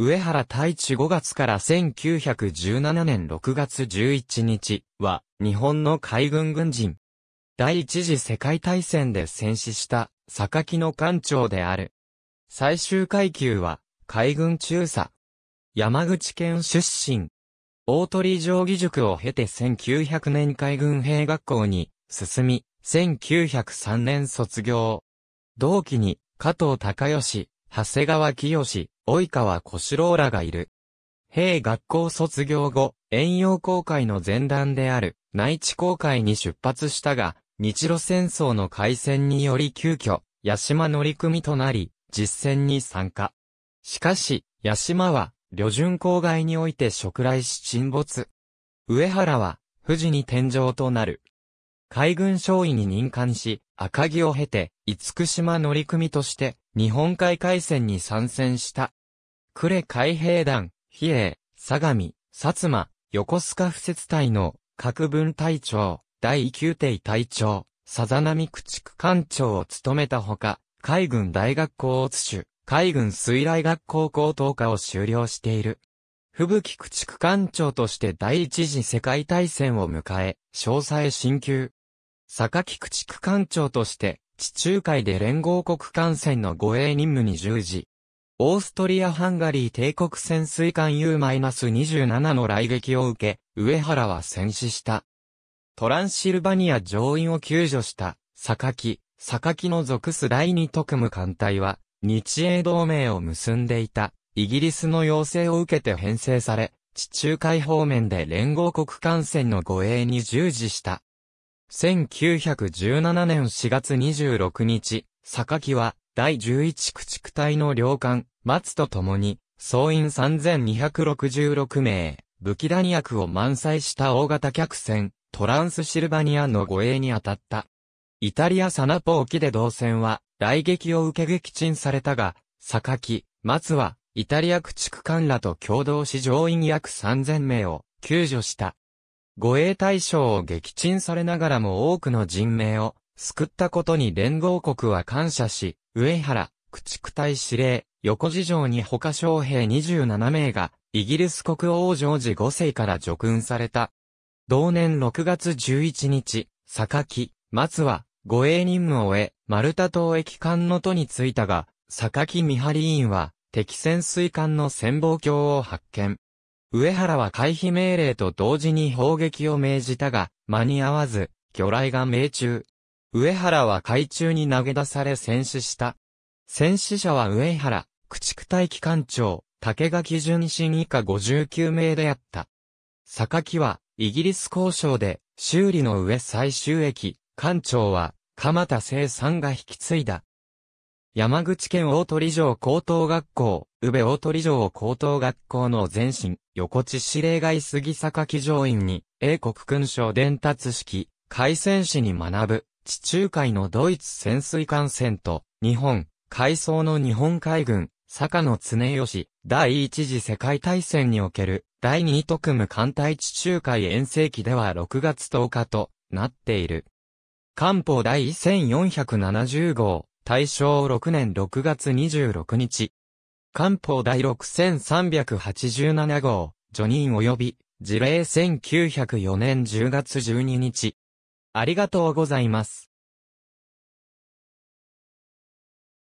上原太一5月から1917年6月11日は日本の海軍軍人。第一次世界大戦で戦死した榊の艦長である。最終階級は海軍中佐。山口県出身。大鳥定義塾を経て1900年海軍兵学校に進み、1903年卒業。同期に加藤隆義、長谷川清、及川小四郎らがいる。兵学校卒業後、遠洋航海の前段である内地航海に出発したが、日露戦争の開戦により急遽、八島乗組となり、実戦に参加。しかし、八島は、旅順郊外において食来し沈没。上原は、富士に天井となる。海軍少尉に任官し、赤城を経て、厳島乗組として、日本海海戦に参戦した。呉海兵団、比叡、相模、薩摩、横須賀不設隊の各分隊長、第9艇隊長、さざ波駆逐艦長を務めたほか、海軍大学校を津主、海軍水雷学校高等科を修了している。吹雪駆逐艦長として第一次世界大戦を迎え、詳細進級。榊駆逐艦長として、地中海で連合国艦船の護衛任務に従事、オーストリア・ハンガリー帝国潜水艦 U-27 の来撃を受け、上原は戦死した。トランシルバニア上院を救助した、榊、榊の属す第二特務艦隊は、日英同盟を結んでいた、イギリスの要請を受けて編成され、地中海方面で連合国艦船の護衛に従事した。1917年4月26日、榊は、第11駆逐隊の領艦、松と共に、総員3266名、武器弾薬を満載した大型客船、トランスシルバニアの護衛に当たった。イタリアサナポ沖で同船は、雷撃を受け撃沈されたが、榊、松は、イタリア駆逐艦らと共同し乗員約3000名を救助した。護衛対象を撃沈されながらも多くの人命を救ったことに連合国は感謝し、上原、駆逐隊司令、横地城に他将兵27名が、イギリス国王ジョージ5世から叙勲された。同年6月11日、榊、松は、護衛任務を終え、丸太島駅艦の都に着いたが、榊見張委員は、敵潜水艦の潜望鏡を発見。上原は回避命令と同時に砲撃を命じたが、間に合わず、魚雷が命中。上原は海中に投げ出され戦死した。戦死者は上原、駆逐隊機関長、竹垣純真以下59名であった。榊は、イギリス交渉で、修理の上最終駅、艦長は、鎌田聖さんが引き継いだ。山口県大鳥城高等学校、宇部大鳥城高等学校の前身、横地司令外杉榊上院に、英国勲章伝達式、海戦士に学ぶ、地中海のドイツ潜水艦船と、日本、海藻の日本海軍、坂野常義、第一次世界大戦における、第二特務艦隊地中海遠征期では6月10日となっている。官報第1470号、大正6年6月26日。官報第6387号、除ョ及び、事例1904年10月12日。ありがとうございます。